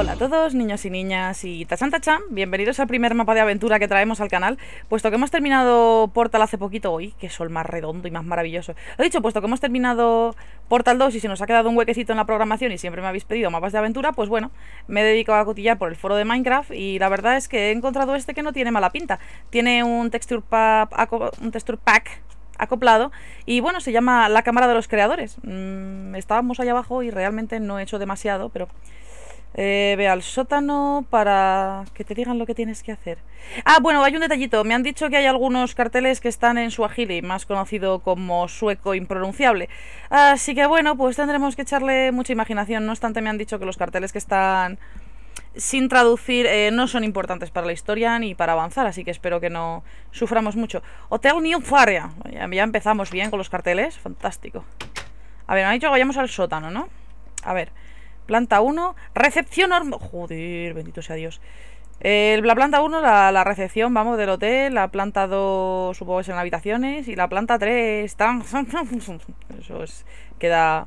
Hola a todos, niños y niñas y tachan tachan, bienvenidos al primer mapa de aventura que traemos al canal, puesto que hemos terminado Portal hace poquito hoy, que sol más redondo y más maravilloso. He dicho, puesto que hemos terminado Portal 2 y se nos ha quedado un huequecito en la programación y siempre me habéis pedido mapas de aventura, pues bueno, me he dedicado a cotillar por el foro de Minecraft y la verdad es que he encontrado este que no tiene mala pinta. Tiene un texture pack, acoplado y bueno, se llama La Cámara de los Creadores. Mm, estábamos allá abajo y realmente no he hecho demasiado, pero eh, ve al sótano para que te digan lo que tienes que hacer. Ah, bueno, hay un detallito. Me han dicho que hay algunos carteles que están en suajili, más conocido como sueco impronunciable. Así que bueno, pues tendremos que echarle mucha imaginación. No obstante, me han dicho que los carteles que están sin traducir eh, no son importantes para la historia ni para avanzar, así que espero que no suframos mucho. Hotel New Faria. Ya, ya empezamos bien con los carteles. Fantástico. A ver, me han dicho que vayamos al sótano, ¿no? A ver. Planta 1, recepción... Joder, bendito sea Dios. la planta 1, la, recepción, vamos, del hotel. La planta 2, supongo que es las habitaciones. Y la planta 3, Eso es, queda,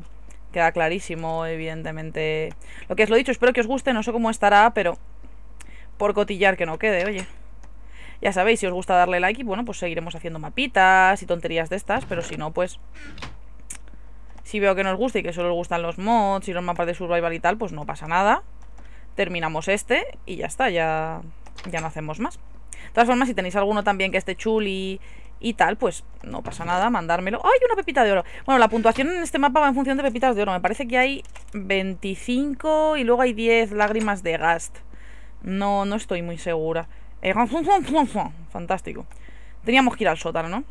queda clarísimo, evidentemente. Lo que os lo he dicho, espero que os guste. No sé cómo estará, pero por cotillar que no quede, oye. Ya sabéis, si os gusta darle like, y bueno, pues seguiremos haciendo mapitas y tonterías de estas. Pero si no, pues si veo que nos gusta y que solo os gustan los mods y los mapas de survival y tal, pues no pasa nada. Terminamos este y ya está, ya, ya no hacemos más. De todas formas, si tenéis alguno también que esté chuli y tal, pues no pasa nada, mandármelo. ¡Ay, una pepita de oro! Bueno, la puntuación en este mapa va en función de pepitas de oro. Me parece que hay 25 y luego hay 10 lágrimas de gast. No, no estoy muy segura. Eh, fantástico. Teníamos que ir al sótano, ¿no?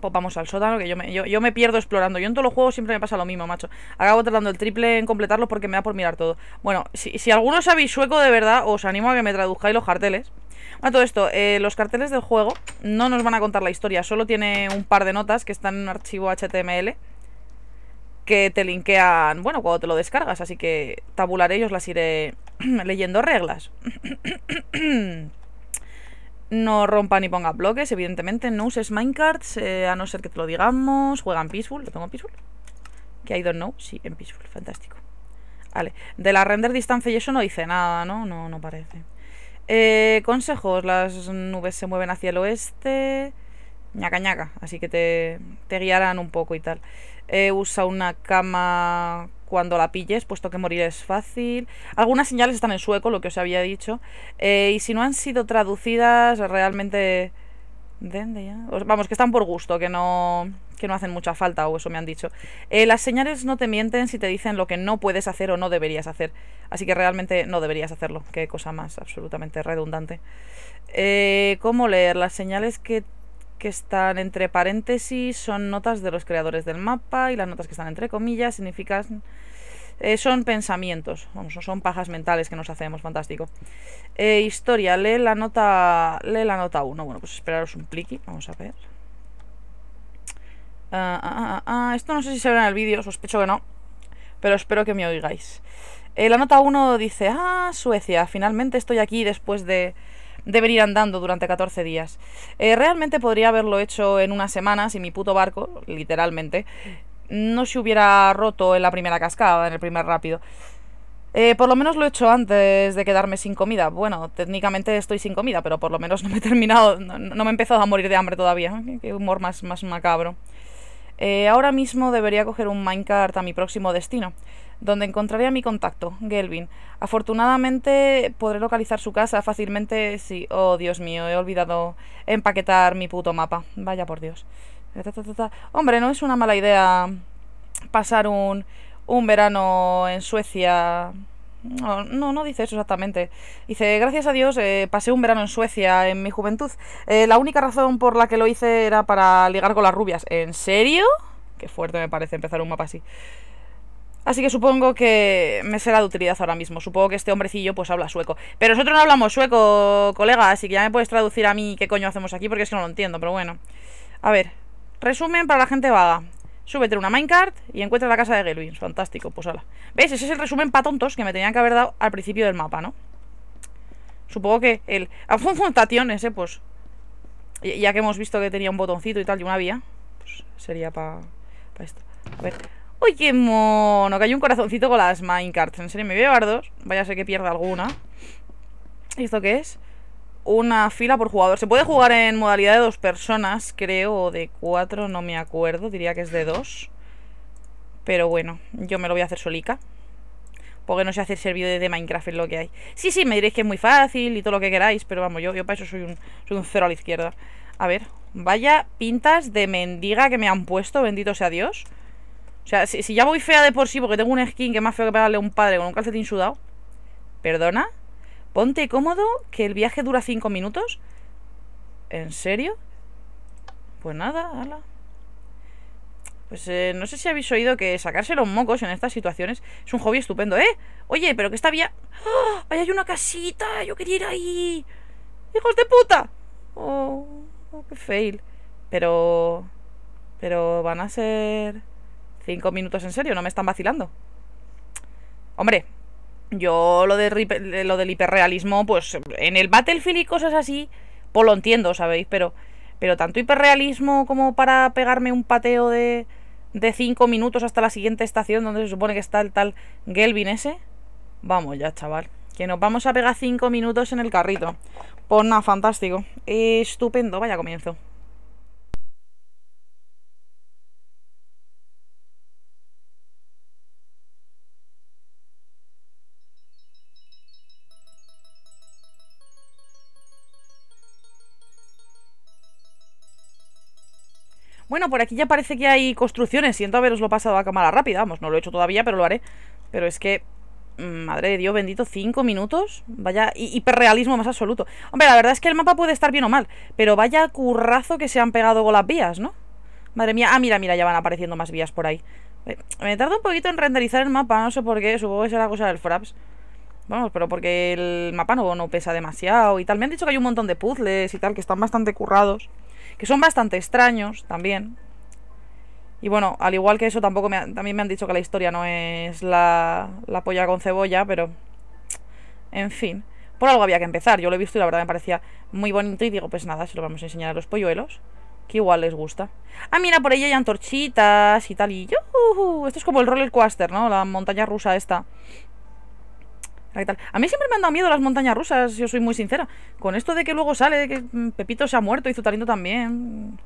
Pues vamos al sótano, que yo me, yo, me pierdo explorando. Yo en todos los juegos siempre me pasa lo mismo, macho. Acabo tardando el triple en completarlo porque me da por mirar todo. Bueno, si, si alguno sabéis sueco de verdad, os animo a que me traduzcáis los carteles. Bueno, todo esto, eh, los carteles del juego no nos van a contar la historia, solo tiene un par de notas que están en un archivo HTML que te linkean, bueno, cuando te lo descargas, así que tabularé y os las iré leyendo reglas. No rompa ni ponga bloques, evidentemente. No uses minecarts, eh, a no ser que te lo digamos. Juega en Peaceful. ¿Lo tengo en Peaceful? Que I don't know. Sí, en Peaceful. Fantástico. Vale. De la render distancia y eso no dice nada, ¿no? No, no parece. Eh, consejos. Las nubes se mueven hacia el oeste. Ñaca ñaca. Así que te, te guiarán un poco y tal. Eh, usa una cama cuando la pilles, puesto que morir es fácil. Algunas señales están en sueco, lo que os había dicho. Eh, y si no han sido traducidas, realmente... Vamos, que están por gusto, que no, que no hacen mucha falta, o eso me han dicho. Eh, las señales no te mienten si te dicen lo que no puedes hacer o no deberías hacer. Así que realmente no deberías hacerlo. Qué cosa más absolutamente redundante. Eh, ¿Cómo leer? Las señales que que están entre paréntesis son notas de los creadores del mapa y las notas que están entre comillas significan... Eh, son pensamientos, vamos, son pajas mentales que nos hacemos, fantástico. Eh, historia, lee la nota lee la nota 1. Bueno, pues esperaros un pliqui, vamos a ver. Ah, ah, ah, esto no sé si se verá en el vídeo, sospecho que no, pero espero que me oigáis. Eh, la nota 1 dice, ah, Suecia, finalmente estoy aquí después de Debería ir andando durante 14 días. Eh, realmente podría haberlo hecho en una semana si mi puto barco, literalmente, no se hubiera roto en la primera cascada, en el primer rápido. Eh, por lo menos lo he hecho antes de quedarme sin comida. Bueno, técnicamente estoy sin comida, pero por lo menos no me he terminado, no, me he empezado a morir de hambre todavía. Qué humor más, más macabro. Eh, ahora mismo debería coger un minecart a mi próximo destino donde encontraré a mi contacto, Gelvin. Afortunadamente podré localizar su casa fácilmente si... Sí. Oh, Dios mío, he olvidado empaquetar mi puto mapa. Vaya por Dios. Hombre, no es una mala idea pasar un, verano en Suecia. No, no, dice eso exactamente. Dice, gracias a Dios eh, pasé un verano en Suecia en mi juventud. Eh, la única razón por la que lo hice era para ligar con las rubias. ¿En serio? Qué fuerte me parece empezar un mapa así. Así que supongo que me será de utilidad ahora mismo. Supongo que este hombrecillo pues habla sueco. Pero nosotros no hablamos sueco, colega, así que ya me puedes traducir a mí qué coño hacemos aquí porque es que no lo entiendo, pero bueno. A ver, resumen para la gente vaga. Súbete una minecart y encuentra la casa de Gelwin. Fantástico, pues hola. ¿Ves? Ese es el resumen para tontos que me tenían que haber dado al principio del mapa, ¿no? Supongo que el... Confrontaciones, ese, ¿eh? pues... Ya que hemos visto que tenía un botoncito y tal y una vía, pues sería para pa esto. A ver, qué mono, que hay un corazoncito con las minecarts. En serio, me voy a llevar dos. Vaya a que pierda alguna. ¿Y esto qué es? Una fila por jugador. Se puede jugar en modalidad de dos personas, creo, o de cuatro, no me acuerdo. Diría que es de dos. Pero bueno, yo me lo voy a hacer solica. Porque no sé hacer servido de Minecraft, en lo que hay. Sí, sí, me diréis que es muy fácil y todo lo que queráis, pero vamos, yo, yo para eso soy un, soy un cero a la izquierda. A ver, vaya pintas de mendiga que me han puesto, bendito sea Dios. O sea, si, ya voy fea de por sí porque tengo un skin que es más feo que pegarle a un padre con un calcetín sudado. ¿Perdona? Ponte cómodo que el viaje dura 5 minutos. ¿En serio? Pues nada, hala. Pues eh, no sé si habéis oído que sacarse los mocos en estas situaciones es un hobby estupendo, ¿eh? Oye, pero que esta vía... ¡Ah! ¡Ahí hay una casita! ¡Yo quería ir ahí! ¡Hijos de puta! ¡Oh! oh ¡Qué fail! Pero... Pero van a ser... Cinco minutos en serio, no me están vacilando. Hombre, yo lo, de, lo del hiperrealismo, pues en el Battlefield y cosas así, pues lo entiendo, ¿sabéis? Pero, pero tanto hiperrealismo como para pegarme un pateo de, de cinco minutos hasta la siguiente estación donde se supone que está el tal Gelvin ese. Vamos ya, chaval. Que nos vamos a pegar cinco minutos en el carrito. Pues nada, fantástico. Estupendo, vaya comienzo. Bueno, por aquí ya parece que hay construcciones. Siento haberoslo pasado a cámara rápida. Vamos, no lo he hecho todavía, pero lo haré. Pero es que... Mm, madre de Dios, bendito, cinco minutos. Vaya hiperrealismo más absoluto. Hombre, la verdad es que el mapa puede estar bien o mal, pero vaya currazo que se han pegado con las vías, ¿no? Madre mía, ah, mira, mira, ya van apareciendo más vías por ahí. Eh, me tarda un poquito en renderizar el mapa, no sé por qué, supongo que será cosa del Fraps. Vamos, pero porque el mapa no, no pesa demasiado y tal. Me han dicho que hay un montón de puzzles y tal, que están bastante currados que son bastante extraños también. Y bueno, al igual que eso, tampoco también me han dicho que la historia no es la, la polla con cebolla, pero. En fin, por algo había que empezar. Yo lo he visto y la verdad me parecía muy bonito. Y digo, pues nada, se lo vamos a enseñar a los polluelos, que igual les gusta. Ah, mira, por ahí hay antorchitas y tal. Y yo, uh, uh, esto es como el roller coaster, ¿no? La montaña rusa esta. A mí siempre me han dado miedo las montañas rusas, yo soy muy sincera. Con esto de que luego sale, que Pepito se ha muerto y Zutarino también.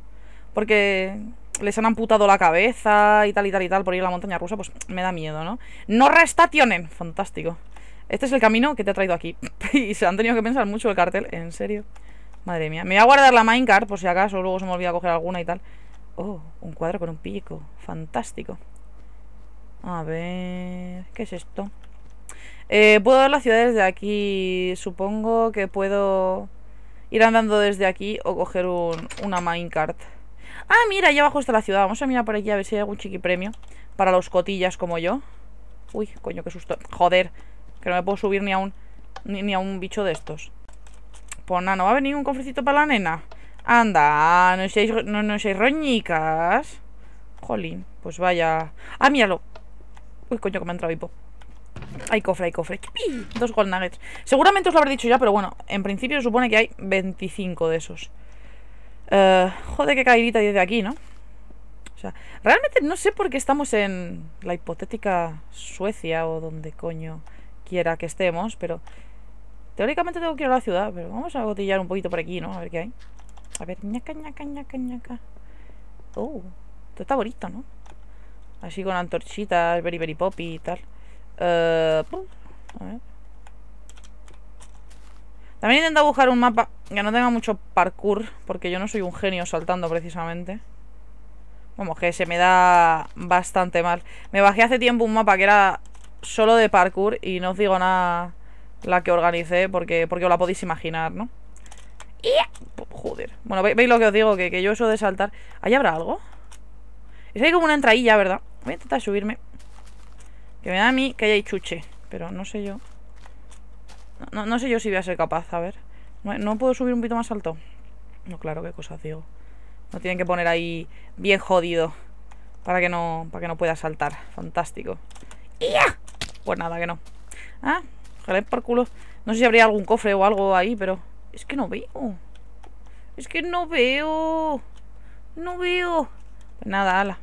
Porque les han amputado la cabeza y tal y tal y tal por ir a la montaña rusa, pues me da miedo, ¿no? No restacionen fantástico. Este es el camino que te ha traído aquí. y se han tenido que pensar mucho el cartel, en serio. Madre mía. Me voy a guardar la minecart por si acaso, luego se me olvida coger alguna y tal. Oh, un cuadro con un pico. Fantástico. A ver... ¿Qué es esto? Eh, puedo ver la ciudad desde aquí. Supongo que puedo ir andando desde aquí o coger un, una minecart. Ah, mira, allá abajo está la ciudad. Vamos a mirar por aquí a ver si hay algún chiqui premio para los cotillas como yo. Uy, coño, qué susto. Joder, que no me puedo subir ni a un, ni, a un bicho de estos. Pues nada, ¿no va a venir un cofrecito para la nena? Anda, no no, no seáis roñicas. Jolín, pues vaya. Ah, míralo. Uy, coño, que me ha entrado hipo. Hay cofre, hay cofre. Dos gold nuggets. Seguramente os lo habré dicho ya, pero bueno, en principio se supone que hay 25 de esos. Eh, joder, qué caidita desde aquí, ¿no? O sea, realmente no sé por qué estamos en la hipotética Suecia o donde coño quiera que estemos, pero teóricamente tengo que ir a la ciudad, pero vamos a botellar un poquito por aquí, ¿no? A ver qué hay. A ver, ñaca, ñaca, ñaca, caña. Oh, esto está bonito, ¿no? Así con antorchitas, very, very poppy y tal. También eh, a ver. También buscar un mapa que no tenga mucho parkour, porque yo no soy un genio saltando precisamente. Vamos, que se me da bastante mal. Me bajé hace tiempo un mapa que era solo de parkour y no os digo nada la que organicé porque, porque os la podéis imaginar, ¿no? Joder. Bueno, veis lo que os digo, que, que yo eso de saltar... ¿Ahí habrá algo? Es ahí como una entrailla ¿verdad? Voy a intentar subirme. Que me da a mí que haya chuche. Pero no sé yo. No, sé yo si voy a ser capaz, a ver. No, puedo subir un poquito más alto. No, claro, qué cosa, digo. No tienen que poner ahí bien jodido. Para que no, para que no pueda saltar. Fantástico. Pues nada, que no. Ah, jale por culo. No sé si habría algún cofre o algo ahí, pero. Es que no veo. Es que no veo. No veo. Pues nada, ala.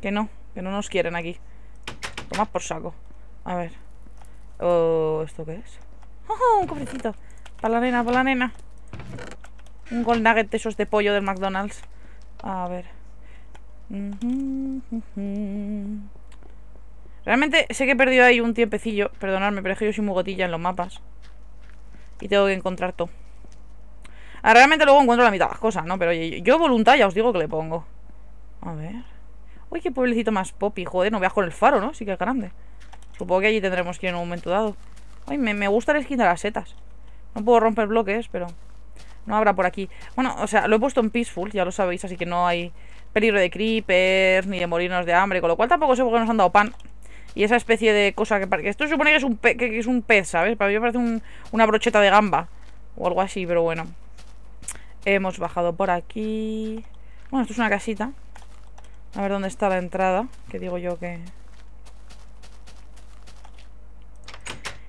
Que no, que no nos quieren aquí por saco. A ver. Oh, ¿Esto qué es? Oh, un cofrecito. Para la nena, para la nena. Un gold nugget de esos de pollo del McDonald's. A ver. Realmente sé que he perdido ahí un tiempecillo. Perdonadme, pero es que yo soy muy gotilla en los mapas. Y tengo que encontrar todo. Ah, realmente luego encuentro la mitad de las cosas, ¿no? Pero yo voluntad ya os digo que le pongo. A ver. Uy, qué pueblecito más popi, joder, no veas con el faro, ¿no? Sí que es grande Supongo que allí tendremos que en un momento dado Ay, me, gusta la esquina de las setas No puedo romper bloques, pero No habrá por aquí Bueno, o sea, lo he puesto en Peaceful, ya lo sabéis Así que no hay peligro de creepers Ni de morirnos de hambre, con lo cual tampoco sé por qué nos han dado pan y esa especie de cosa que, parece esto supone que es un que es un pez, ¿sabes? Para mí parece una brocheta de gamba o algo así, pero bueno. Hemos bajado por aquí. Bueno, esto es una casita. A ver dónde está la entrada. Que digo yo que...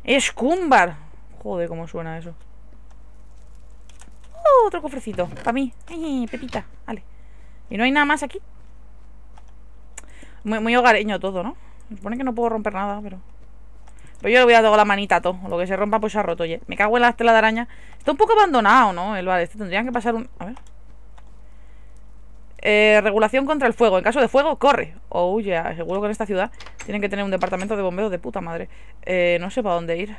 ¡Es Cumbar! Joder, cómo suena eso. Oh, otro cofrecito. Para mí. Ay, pepita. Vale. ¿Y no hay nada más aquí? Muy, muy hogareño todo, ¿no? Se supone que no puedo romper nada, pero... Pero yo le voy a dar la manita a todo. Lo que se rompa, pues se ha roto, oye. Me cago en la tela de araña. Está un poco abandonado, ¿no? El bar este. Tendrían que pasar un... A ver. Eh, regulación contra el fuego. En caso de fuego, corre. Oh, yeah. Seguro que en esta ciudad tienen que tener un departamento de bombeo de puta madre. Eh, no sé para dónde ir.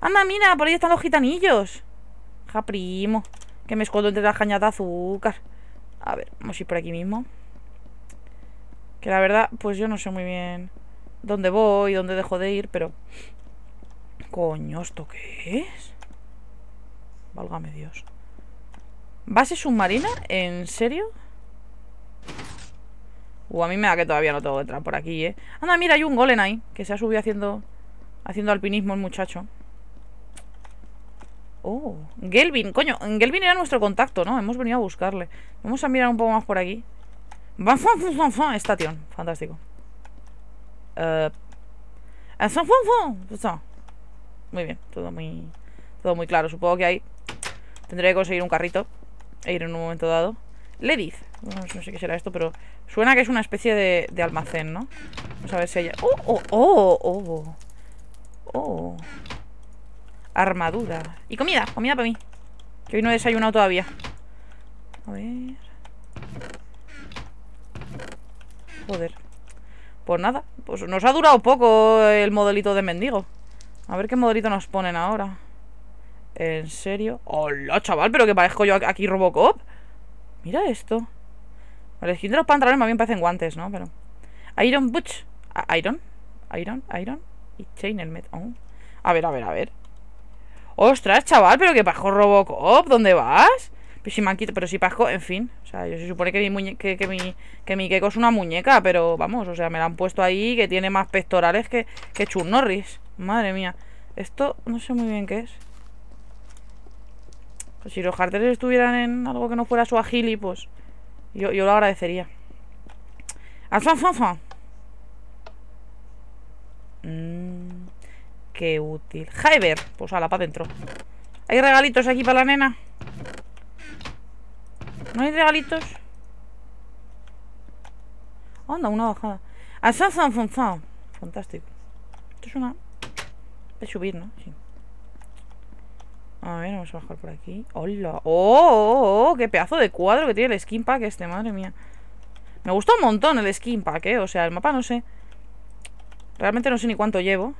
Anda, mira, por ahí están los gitanillos. Ja, primo. Que me escondo entre las cañas de azúcar. A ver, vamos a ir por aquí mismo. Que la verdad, pues yo no sé muy bien dónde voy, dónde dejo de ir, pero... Coño, ¿esto qué es? Válgame Dios. ¿Base submarina? ¿En serio? Uh, a mí me da que todavía no tengo que entrar por aquí, ¿eh? Anda, mira, hay un golem ahí Que se ha subido haciendo haciendo alpinismo el muchacho Oh, Gelvin, coño Gelvin era nuestro contacto, ¿no? Hemos venido a buscarle Vamos a mirar un poco más por aquí Estación, fantástico eh, eh, pues Muy bien, todo muy, todo muy claro Supongo que ahí tendré que conseguir un carrito ir en un momento dado. Ledith. No, sé qué será esto, pero suena que es una especie de, de almacén, ¿no? Vamos a ver si hay... ¡Oh, oh, oh, oh! ¡Oh! Armadura. Y comida, comida para mí. Que hoy no he desayunado todavía. A ver... Joder. Pues nada, pues nos ha durado poco el modelito de mendigo. A ver qué modelito nos ponen ahora. ¿En serio? ¡Hola, chaval! ¿Pero que parezco yo aquí Robocop? Mira esto. Vale, de los pantalones más bien parecen guantes, ¿no? Pero... Iron Butch. Iron. Iron, Iron. Y Chain oh. A ver, a ver, a ver. ¡Ostras, chaval! ¿Pero que parezco Robocop? ¿Dónde vas? Pero si quitado pero si pajo, en fin. O sea, yo se supone que mi que, mi, que mi es una muñeca, pero vamos, o sea, me la han puesto ahí que tiene más pectorales que, que Chun Norris. Madre mía. Esto no sé muy bien qué es. Pues si los carteles estuvieran en algo que no fuera su agili, pues yo, lo agradecería. ¡Alfanfanfa! Ah, mmm, qué útil. Jaiber, pues a la para dentro. ¿Hay regalitos aquí para la nena? ¿No hay regalitos? Anda, una bajada. Ah, Fantástico. Esto es una... Es subir, ¿no? Sí. A ver, vamos a bajar por aquí. ¡Hola! ¡Oh oh, ¡Oh, oh, qué pedazo de cuadro que tiene el skin pack este! ¡Madre mía! Me gustó un montón el skin pack, ¿eh? O sea, el mapa no sé. Realmente no sé ni cuánto llevo.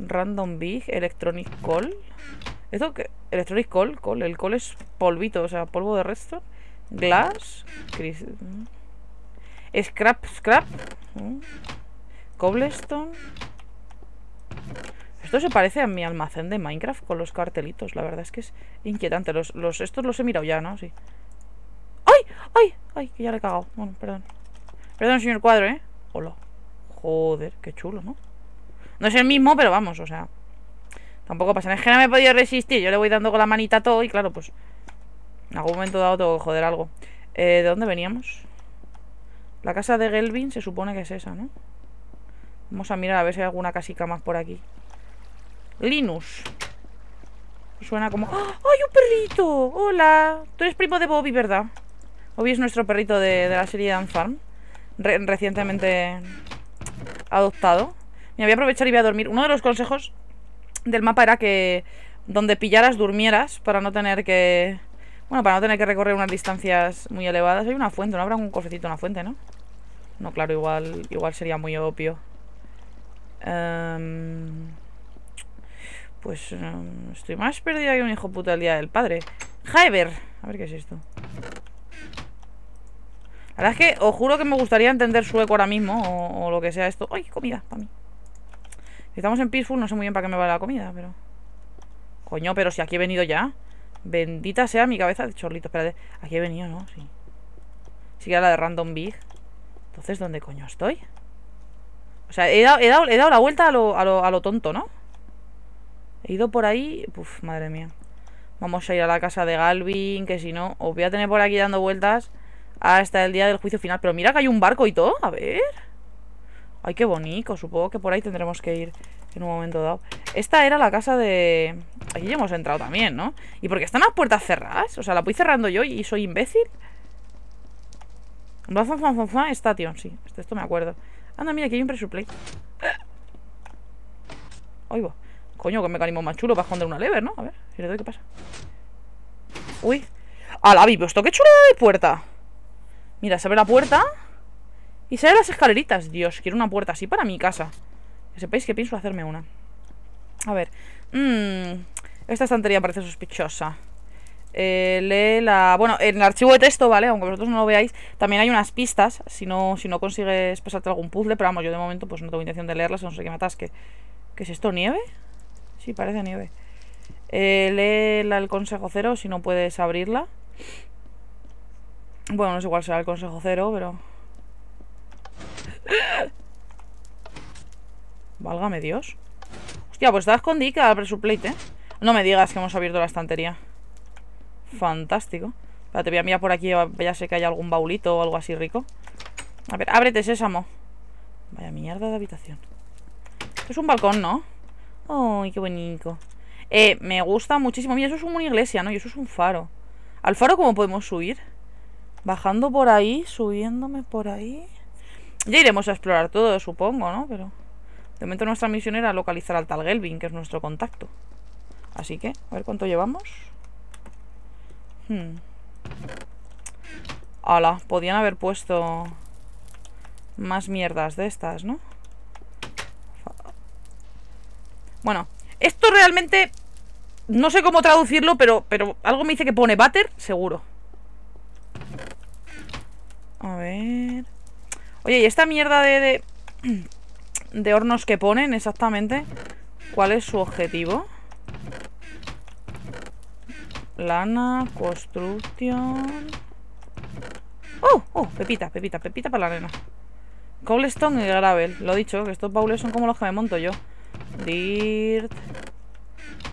Random Big, Electronic Call. ¿Esto qué? Electronic Call, Call. El Call es polvito, o sea, polvo de resto. Glass. ¿Mm? Scrap, Scrap. ¿Mm? Cobblestone. Esto se parece a mi almacén de Minecraft con los cartelitos. La verdad es que es inquietante. Los, estos los he mirado ya, ¿no? Sí. ¡Ay! ¡Ay! ¡Ay! Que ya le he cagado. Bueno, perdón. Perdón, señor cuadro, ¿eh? Hola. Joder, qué chulo, ¿no? No es el mismo, pero vamos, o sea. Tampoco pasa. nada, Es que no me he podido resistir. Yo le voy dando con la manita todo y claro, pues. En algún momento dado tengo que joder algo. Eh, ¿De dónde veníamos? La casa de Gelvin se supone que es esa, ¿no? Vamos a mirar a ver si hay alguna casica más por aquí. Linus. Suena como... ¡Ah! ¡Ay, un perrito! ¡Hola! Tú eres primo de Bobby, ¿verdad? Bobby es nuestro perrito de, la serie Dan Farm. recientemente adoptado. Me voy a aprovechar y voy a dormir. Uno de los consejos del mapa era que donde pillaras durmieras para no tener que... Bueno, para no tener que recorrer unas distancias muy elevadas. Hay una fuente, ¿no? Habrá un en la fuente, ¿no? No, claro, igual, igual sería muy obvio. Um... Pues eh, estoy más perdida que un hijo puta el día del padre. Jaever A ver qué es esto. La verdad es que os juro que me gustaría entender sueco ahora mismo o, lo que sea esto. ¡Ay, comida! Para mí. Si estamos en Peaceful, no sé muy bien para qué me vale la comida, pero... Coño, pero si aquí he venido ya. Bendita sea mi cabeza de chorlito. Espérate. Aquí he venido, ¿no? Sí. Sí era la de Random Big. Entonces, ¿dónde coño estoy? O sea, he dado, la vuelta a lo tonto, ¿no? He ido por ahí. Uf, madre mía. Vamos a ir a la casa de Galvin, que si no, os voy a tener por aquí dando vueltas hasta el día del juicio final. Pero mira que hay un barco y todo, a ver. Ay, qué bonito, supongo que por ahí tendremos que ir en un momento dado. Esta era la casa de... Aquí ya hemos entrado también, ¿no? ¿Y por qué están las puertas cerradas? O sea, la voy cerrando yo y soy imbécil. Station, sí. Esto me acuerdo. Anda, mira, aquí hay un Ahí Oigo. Coño, qué mecanismo más chulo para esconder una lever, ¿no? A ver, si le doy, ¿qué pasa? Uy ¡A la vivo! ¿Esto qué chula de puerta! Mira, se abre la puerta Y se abren las escaleritas Dios, quiero una puerta así para mi casa Que sepáis que pienso hacerme una A ver mmm, Esta estantería parece sospechosa eh, lee la... Bueno, en el archivo de texto, ¿vale? Aunque vosotros no lo veáis También hay unas pistas Si no, si no consigues pasarte algún puzzle Pero vamos, yo de momento pues no tengo intención de leerlas No sé qué matas atasque ¿Qué es esto? ¿Nieve? Sí, parece nieve. Eh, lee el consejo cero si no puedes abrirla. Bueno, no es igual será el consejo cero, pero... Válgame Dios. Hostia, pues está escondida su su ¿eh? No me digas que hemos abierto la estantería. Fantástico. Espérate, voy a mirar por aquí, ya sé que hay algún baulito o algo así rico. A ver, ábrete, sésamo. Vaya mierda de habitación. Esto es un balcón, ¿no? ¡Ay, qué bonito! Eh, me gusta muchísimo. Mira, eso es una iglesia, ¿no? Y eso es un faro. ¿Al faro cómo podemos subir? Bajando por ahí, subiéndome por ahí. Ya iremos a explorar todo, supongo, ¿no? Pero de momento nuestra misión era localizar al tal Gelvin, que es nuestro contacto. Así que, a ver cuánto llevamos. Hola, hmm. podían haber puesto más mierdas de estas, ¿no? Bueno, esto realmente no sé cómo traducirlo, pero, pero algo me dice que pone butter, seguro. A ver... Oye, ¿y esta mierda de, de, hornos que ponen exactamente? ¿Cuál es su objetivo? Lana, construcción... ¡Oh! ¡Oh! Pepita, pepita, pepita para la arena Cobblestone y gravel Lo he dicho, que estos baules son como los que me monto yo Dirt.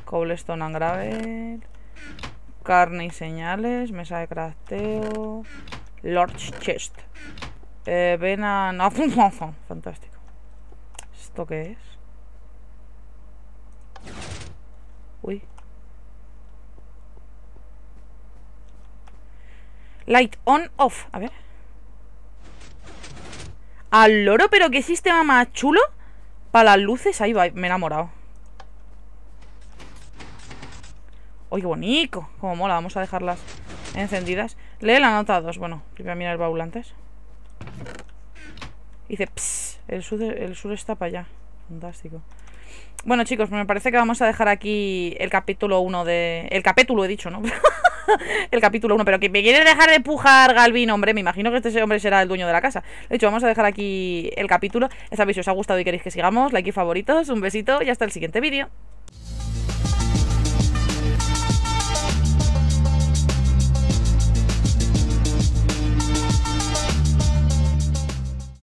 Cobblestone and gravel. Carne y señales. Mesa de crafteo. large chest. Eh, Fantástico. ¿Esto qué es? Uy. Light on, off. A ver. Al loro, pero qué sistema más chulo. Para las luces, ahí va, me he enamorado. ¡Oye, qué bonito! Como mola, vamos a dejarlas encendidas. Lee la nota 2. Bueno, primero a mirar el baúl antes. dice, el sur, el sur está para allá. Fantástico. Bueno, chicos, me parece que vamos a dejar aquí el capítulo 1 de... El capítulo, he dicho, ¿no? el capítulo 1. Pero que me quiere dejar de pujar Galvin, hombre. Me imagino que este hombre será el dueño de la casa. De hecho, vamos a dejar aquí el capítulo. Ya sabéis si os ha gustado y queréis que sigamos. Like y favoritos. Un besito y hasta el siguiente vídeo.